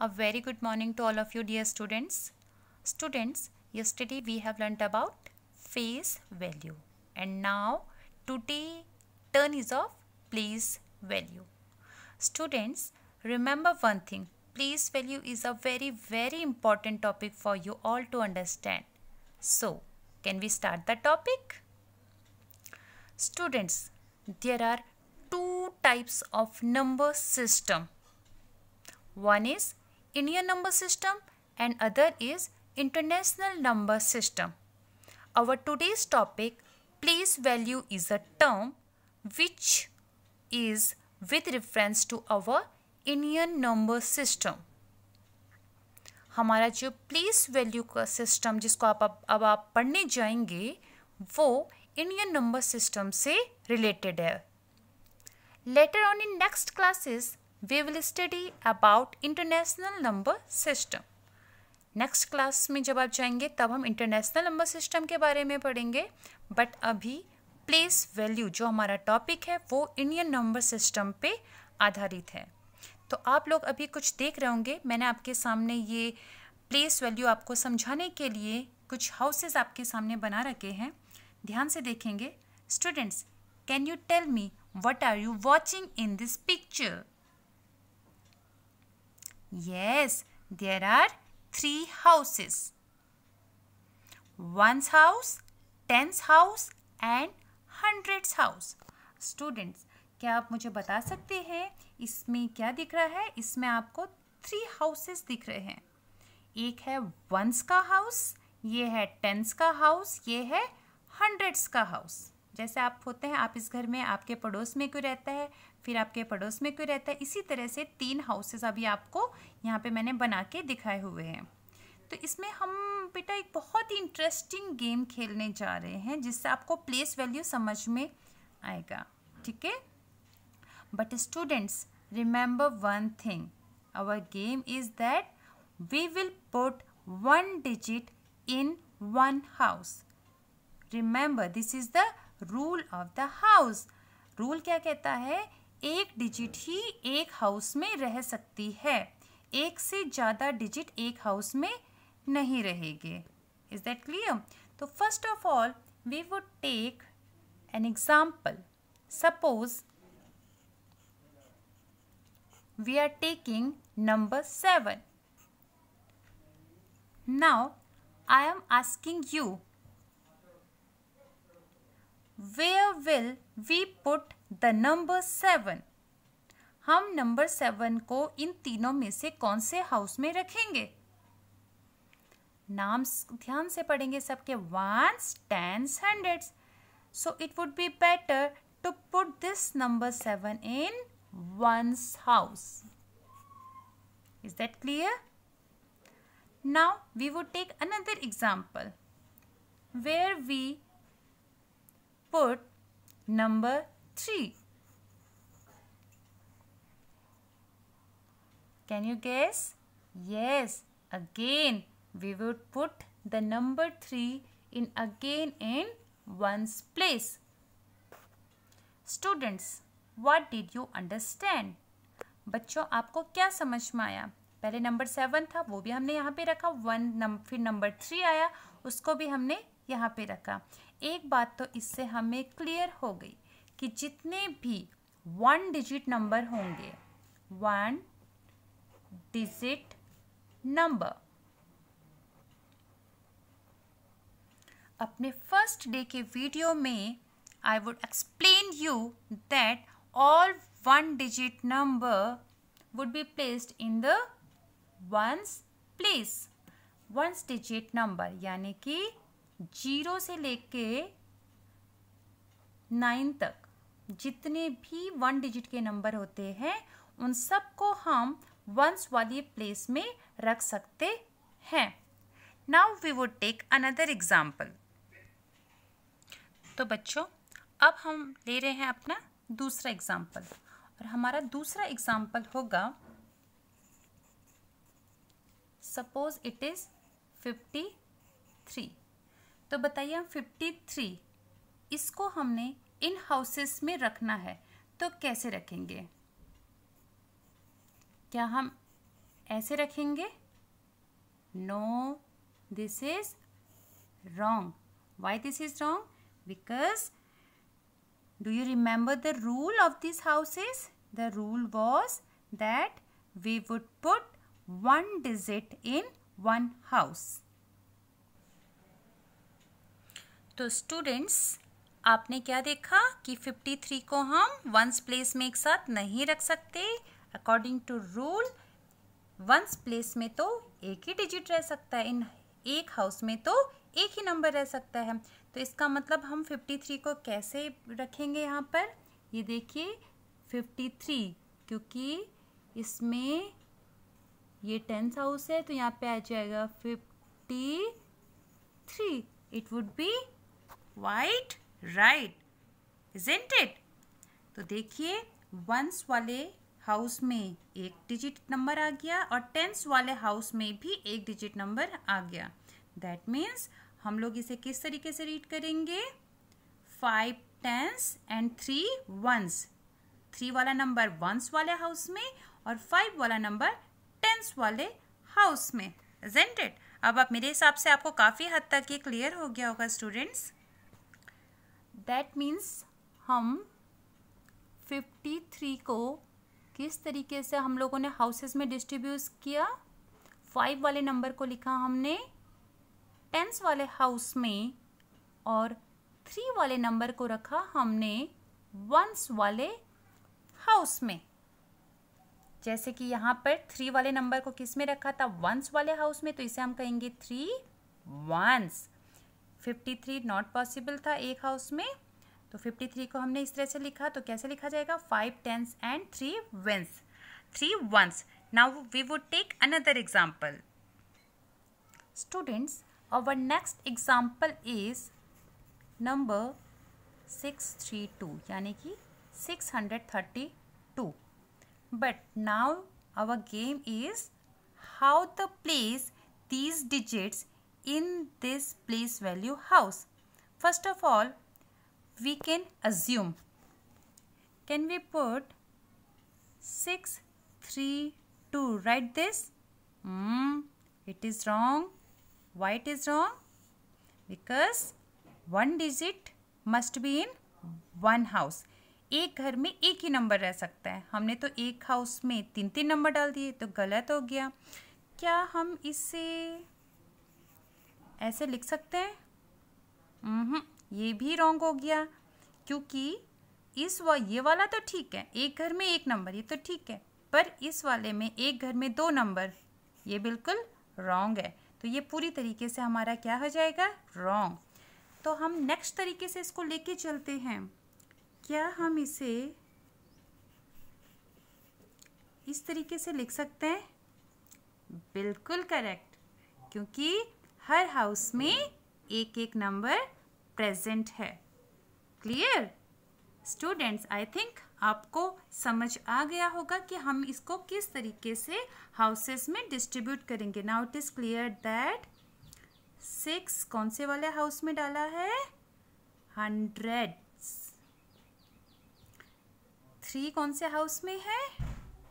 A very good morning to all of you dear students. Students, yesterday we have learnt about face value and now today turn is of place value. Students, remember one thing. Place value is a very very important topic for you all to understand. So, can we start the topic? Students, there are two types of number system. One is Indian number system and other is international number system our today's topic place value is a term which is with reference to our Indian number system हमारा जो place value का system जिसको आप अब आप पढ़ने जाएंगे वो इंडियन नंबर सिस्टम से रिलेटेड है later on in next classes we will study about international number system next class में जब आप जाएंगे तब हम इंटरनेशनल नंबर सिस्टम के बारे में पढ़ेंगे बट अभी प्लेस वैल्यू जो हमारा टॉपिक है वो इंडियन नंबर सिस्टम पे आधारित है तो आप लोग अभी कुछ देख रहे होंगे मैंने आपके सामने ये प्लेस वैल्यू आपको समझाने के लिए कुछ हाउसेस आपके सामने बना रखे हैं ध्यान से देखेंगे students can you tell me what are you watching in this picture Yes, there are three houses. One's house, tens house and hundreds house. Students, क्या आप मुझे बता सकते हैं इसमें क्या दिख रहा है इसमें आपको थ्री हाउसेस दिख रहे हैं एक है वंस का हाउस ये है टेंस का हाउस ये है हंड्रेड्स का हाउस जैसे आप होते हैं आप इस घर में आपके पड़ोस में क्यों रहता है फिर आपके पड़ोस में क्यों रहता है इसी तरह से तीन हाउसेस अभी आपको यहाँ पे मैंने बना के दिखाए हुए हैं तो इसमें हम बेटा एक बहुत ही इंटरेस्टिंग गेम खेलने जा रहे हैं जिससे आपको प्लेस वैल्यू समझ में आएगा ठीक है but students remember one thing our game is that we will put one digit in one house remember this is the rule of the house rule क्या कहता है एक डिजिट ही एक हाउस में रह सकती है एक से ज़्यादा डिजिट एक हाउस में नहीं रहेगी इज दैट क्लियर तो first of all we would take an example suppose we are taking number seven now I am asking you where will we put the number seven हम number seven को इन तीनों में से कौन से house में रखेंगे नाम ध्यान से पढ़ेंगे सबके one tens hundred so it would be better to put this number seven in ones house is that clear now we would take another example where we Put number 3. Can you guess? Yes, again we would put the number 3 in again in one's place. Students, what did you understand? बच्चों आपको क्या समझ में आया पहले number seven था वो भी हमने यहाँ पे रखा वन नम, फिर नंबर थ्री आया उसको भी हमने यहाँ पे रखा एक बात तो इससे हमें क्लियर हो गई कि जितने भी वन डिजिट नंबर होंगे वन डिजिट नंबर अपने फर्स्ट डे के वीडियो में I would explain you that all one digit number would be placed in the ones place ones digit number यानी कि जीरो से लेके नाइन तक जितने भी वन डिजिट के नंबर होते हैं उन सबको हम वंस वाली प्लेस में रख सकते हैं now we would take another example तो बच्चों अब हम ले रहे हैं अपना दूसरा एग्जाम्पल और हमारा दूसरा एग्जाम्पल होगा suppose it is fifty three तो बताइए हम थ्री इसको हमने इन हाउसेस में रखना है तो कैसे रखेंगे क्या हम ऐसे रखेंगे no this is wrong why this is wrong because do you remember the rule of this houses the rule was that we would put one digit in one house तो स्टूडेंट्स आपने क्या देखा कि 53 को हम वंस प्लेस में एक साथ नहीं रख सकते according to rule ones place में तो एक ही डिजिट रह सकता है इन एक हाउस में तो एक ही नंबर रह सकता है तो इसका मतलब हम 53 को कैसे रखेंगे यहाँ पर ये देखिए 53 क्योंकि इसमें ये टेंथ हाउस है तो यहाँ पे आ जाएगा fifty three it would be quite right isn't it तो देखिए वंस वाले हाउस में एक डिजिट नंबर आ गया और टेंस वाले हाउस में भी एक डिजिट नंबर आ गया दैट मीन्स हम लोग इसे किस तरीके से रीड करेंगे five tens and three ones three वाला नंबर वंस वाले हाउस में और फाइव वाला नंबर टेंस वाले हाउस में इजेंट अब आप मेरे हिसाब से आपको काफ़ी हद तक ये क्लियर हो गया होगा स्टूडेंट्स दैट मीन्स हम 53 को किस तरीके से हम लोगों ने हाउसेस में डिस्ट्रीब्यूट किया फाइव वाले नंबर को लिखा हमने टेंस वाले हाउस में और थ्री वाले नंबर को रखा हमने वंस वाले हाउस में जैसे कि यहाँ पर थ्री वाले नंबर को किस में रखा था वंस वाले हाउस में तो इसे हम कहेंगे three ones fifty three not possible था एक हाउस में तो फिफ्टी थ्री को हमने इस तरह से लिखा तो कैसे लिखा जाएगा five tens and three ones three ones now we would take another example students our next example is number six three two यानी कि six hundred thirty two but now our game is how the place these digits in this place value house? First of all, we can assume. Can we put 6, 3, 2? Write this. Mm, it is wrong. Why it is wrong? Because one digit must be in one house. एक घर में एक ही number रह सकता है हमने तो एक हाउस में तीन तीन नंबर डाल दिए तो गलत हो गया क्या हम इसे ऐसे लिख सकते हैं ये भी रॉन्ग हो गया क्योंकि इस व ये वाला तो ठीक है एक घर में एक नंबर ये तो ठीक है पर इस वाले में एक घर में दो नंबर ये बिल्कुल रॉन्ग है तो ये पूरी तरीके से हमारा क्या हो जाएगा रॉन्ग तो हम नेक्स्ट तरीके से इसको लेके चलते हैं क्या हम इसे इस तरीके से लिख सकते हैं बिल्कुल करेक्ट क्योंकि हर हाउस में एक एक नंबर प्रेजेंट है क्लियर स्टूडेंट्स आई थिंक आपको समझ आ गया होगा कि हम इसको किस तरीके से हाउसेस में डिस्ट्रीब्यूट करेंगे now it is clear that six कौन से वाले हाउस में डाला है हंड्रेड थ्री कौन से हाउस में है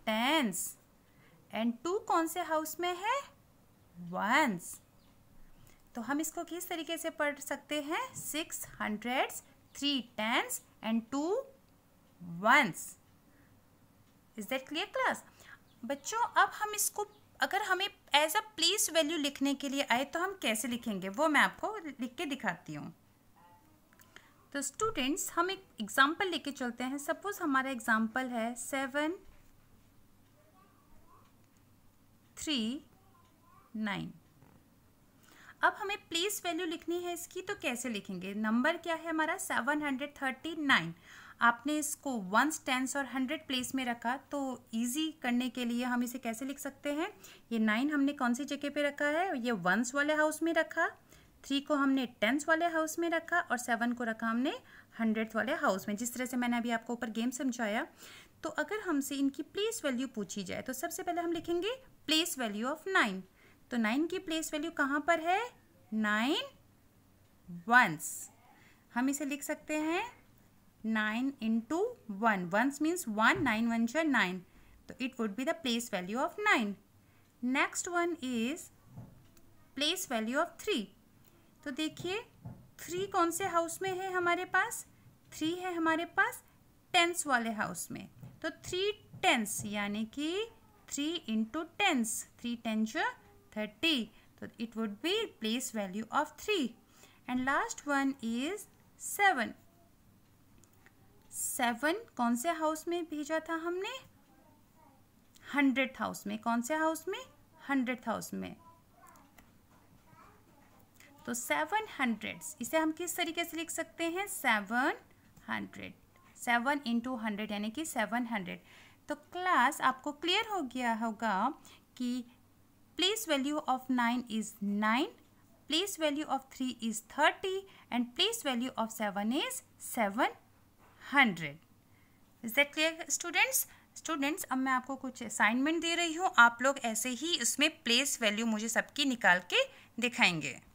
टेंस एंड टू कौन से हाउस में है वंस तो हम इसको किस तरीके से पढ़ सकते हैं six hundred three tens and two ones is that clear class बच्चों अब हम इसको अगर हमें एज अ प्लेस वैल्यू लिखने के लिए आए तो हम कैसे लिखेंगे वो मैं आपको लिख के दिखाती हूँ तो स्टूडेंट्स हम एक एग्जाम्पल लेके चलते हैं सपोज हमारा एग्जाम्पल है सेवन थ्री नाइन अब हमें प्लेस वैल्यू लिखनी है इसकी तो कैसे लिखेंगे नंबर क्या है हमारा सेवन हंड्रेड थर्टी नाइन आपने इसको वंस टेंस और हंड्रेड प्लेस में रखा तो इजी करने के लिए हम इसे कैसे लिख सकते हैं ये नाइन हमने कौन सी जगह पे रखा है ये वंस वाले हाउस में रखा थ्री को हमने टेंस वाले हाउस में रखा और सेवन को रखा हमने हंड्रेड वाले हाउस में जिस तरह से मैंने अभी आपको ऊपर गेम समझाया तो अगर हमसे इनकी प्लेस वैल्यू पूछी जाए तो सबसे पहले हम लिखेंगे प्लेस वैल्यू ऑफ नाइन तो नाइन की प्लेस वैल्यू कहाँ पर है नाइन वंस हम इसे लिख सकते हैं nine into one ones means one nine one जो नाइन तो it would be the place value of nine next one is place value of three तो देखिए थ्री कौन से हाउस में है हमारे पास थ्री है हमारे पास टेंस वाले हाउस में तो थ्री टेंस यानी कि three into tens three tens 30 so it would be place value of 3 and last one is 7 seven कौन से house में भेजा था हमने हंड्रेड हाउस में कौन से हाउस में हंड्रेड हाउस में तो सेवन हंड्रेड इसे हम किस तरीके से लिख सकते हैं seven hundred seven into hundred यानी कि सेवन हंड्रेड तो क्लास आपको क्लियर हो गया होगा कि place value of 9 is 9 place value of 3 is 30 and place value of 7 is 700 is that clear students students अब मैं आपको कुछ असाइनमेंट दे रही हूँ आप लोग ऐसे ही उसमें प्लेस वैल्यू मुझे सबकी निकाल के दिखाएंगे